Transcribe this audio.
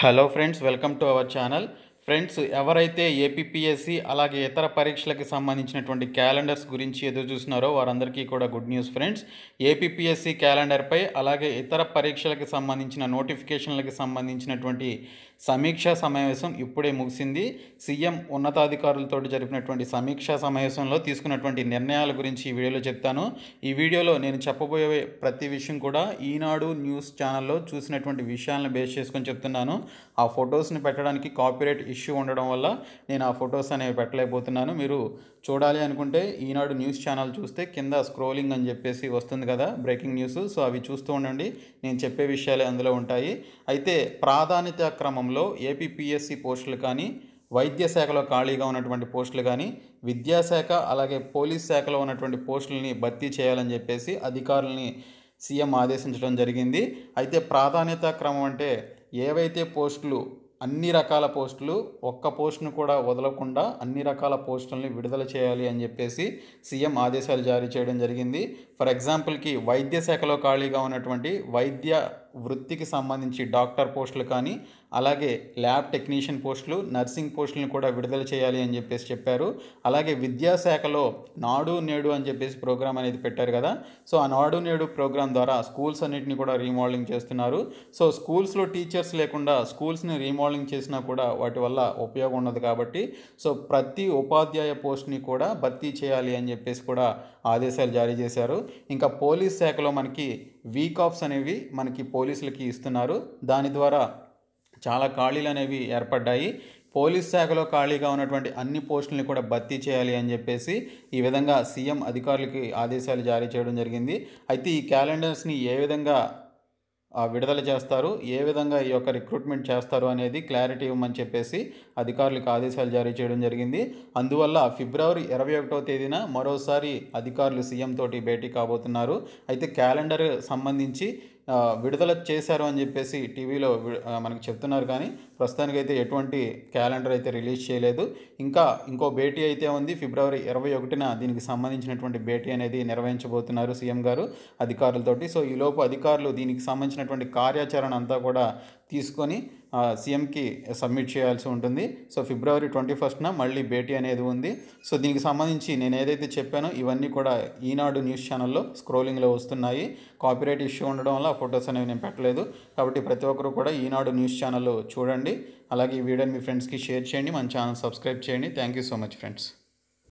hello friends welcome to our channel friends ఎవరైతే APPSC అలాగే ఇతర పరీక్షలకు సంబంధించినటువంటి క్యాలెండర్స్ గురించి ఎదురు చూసినారో వారందరికీ కూడా గుడ్ న్యూస్ ఫ్రెండ్స్ ఏపీపీఎస్సి క్యాలెండర్పై అలాగే ఇతర పరీక్షలకు సంబంధించిన నోటిఫికేషన్లకు సంబంధించినటువంటి సమీక్షా సమావేశం ఇప్పుడే ముగిసింది సీఎం ఉన్నతాధికారులతో జరిపినటువంటి సమీక్షా సమావేశంలో తీసుకున్నటువంటి నిర్ణయాల గురించి ఈ వీడియోలో చెప్తాను ఈ వీడియోలో నేను చెప్పబోయే ప్రతి విషయం కూడా ఈనాడు న్యూస్ ఛానల్లో చూసినటువంటి విషయాలను బేస్ చేసుకొని చెప్తున్నాను ఆ ఫొటోస్ని పెట్టడానికి కాపీరైట్ ఇష్యూ ఉండడం వల్ల నేను ఆ ఫొటోస్ అనేవి పెట్టలేకపోతున్నాను మీరు చూడాలి అనుకుంటే ఈనాడు న్యూస్ ఛానల్ చూస్తే కింద స్క్రోలింగ్ అని చెప్పేసి వస్తుంది కదా బ్రేకింగ్ న్యూస్ సో అవి చూస్తూ ఉండండి నేను చెప్పే విషయాలే అందులో ఉంటాయి అయితే ప్రాధాన్యత క్రమం క్రమంలో ఏపీపిఎస్సి పోస్టులు కానీ వైద్య శాఖలో ఖాళీగా ఉన్నటువంటి పోస్టులు కానీ విద్యాశాఖ అలాగే పోలీస్ శాఖలో ఉన్నటువంటి పోస్టులని భర్తీ చేయాలని చెప్పేసి అధికారులని సీఎం ఆదేశించడం జరిగింది అయితే ప్రాధాన్యత క్రమం అంటే ఏవైతే పోస్టులు అన్ని రకాల పోస్టులు ఒక్క పోస్టును కూడా వదలకుండా అన్ని రకాల పోస్టులను విడుదల చేయాలి అని చెప్పేసి సీఎం ఆదేశాలు జారీ చేయడం జరిగింది ఫర్ ఎగ్జాంపుల్కి వైద్య శాఖలో ఖాళీగా ఉన్నటువంటి వైద్య వృత్తికి సంబంధించి డాక్టర్ పోస్టులు కానీ అలాగే ల్యాబ్ టెక్నీషియన్ పోస్టులు నర్సింగ్ పోస్టులను కూడా విడుదల చేయాలి అని చెప్పేసి చెప్పారు అలాగే విద్యాశాఖలో నాడు నేడు అని చెప్పేసి ప్రోగ్రామ్ అనేది పెట్టారు కదా సో ఆ నాడు నేడు ప్రోగ్రామ్ ద్వారా స్కూల్స్ అన్నింటినీ కూడా రీమోడలింగ్ చేస్తున్నారు సో స్కూల్స్లో టీచర్స్ లేకుండా స్కూల్స్ని రీమోడలింగ్ చేసినా కూడా వాటి వల్ల ఉపయోగం ఉండదు కాబట్టి సో ప్రతి ఉపాధ్యాయ పోస్ట్ని కూడా భర్తీ చేయాలి అని చెప్పేసి కూడా ఆదేశాలు జారీ చేశారు ఇంకా పోలీస్ శాఖలో మనకి వీక్ ఆఫ్స్ అనేవి మనకి పోలీసులకి ఇస్తున్నారు దాని ద్వారా చాలా ఖాళీలు అనేవి ఏర్పడ్డాయి పోలీస్ శాఖలో ఖాళీగా ఉన్నటువంటి అన్ని పోస్టుల్ని కూడా భర్తీ చేయాలి అని చెప్పేసి ఈ విధంగా సీఎం అధికారులకి ఆదేశాలు జారీ చేయడం జరిగింది అయితే ఈ క్యాలెండర్స్ని ఏ విధంగా విడుదల చేస్తారు ఏ విధంగా ఈ యొక్క రిక్రూట్మెంట్ చేస్తారు అనేది క్లారిటీ ఇవ్వమని చెప్పేసి అధికారులకు ఆదేశాలు జారీ చేయడం జరిగింది అందువల్ల ఫిబ్రవరి ఇరవై ఒకటో తేదీన మరోసారి అధికారులు సీఎం తోటి భేటీ కాబోతున్నారు అయితే క్యాలెండర్ సంబంధించి విడుదల చేశారు అని చెప్పేసి టీవీలో మనకి చెప్తున్నారు కానీ ప్రస్తుతానికైతే ఎటువంటి క్యాలెండర్ అయితే రిలీజ్ చేయలేదు ఇంకా ఇంకో భేటీ అయితే ఉంది ఫిబ్రవరి ఇరవై ఒకటిన దీనికి సంబంధించినటువంటి భేటీ అనేది నిర్వహించబోతున్నారు సీఎం గారు అధికారులతోటి సో ఈలోపు అధికారులు దీనికి సంబంధించినటువంటి కార్యాచరణ అంతా కూడా తీసుకొని సీఎంకి సబ్మిట్ చేయాల్సి ఉంటుంది సో ఫిబ్రవరి ట్వంటీ ఫస్ట్న మళ్ళీ భేటీ అనేది ఉంది సో దీనికి సంబంధించి నేను ఏదైతే చెప్పానో ఇవన్నీ కూడా ఈనాడు న్యూస్ ఛానల్లో స్క్రోలింగ్లో వస్తున్నాయి కాపీరైట్ ఇష్యూ ఉండడం వల్ల ఫొటోస్ అనేవి నేను పెట్టలేదు కాబట్టి ప్రతి ఒక్కరు కూడా ఈనాడు న్యూస్ ఛానల్లో చూడండి అలాగే ఈ వీడియోని మీ ఫ్రెండ్స్కి షేర్ చేయండి మన ఛానల్ సబ్స్క్రైబ్ చేయండి thank you so much friends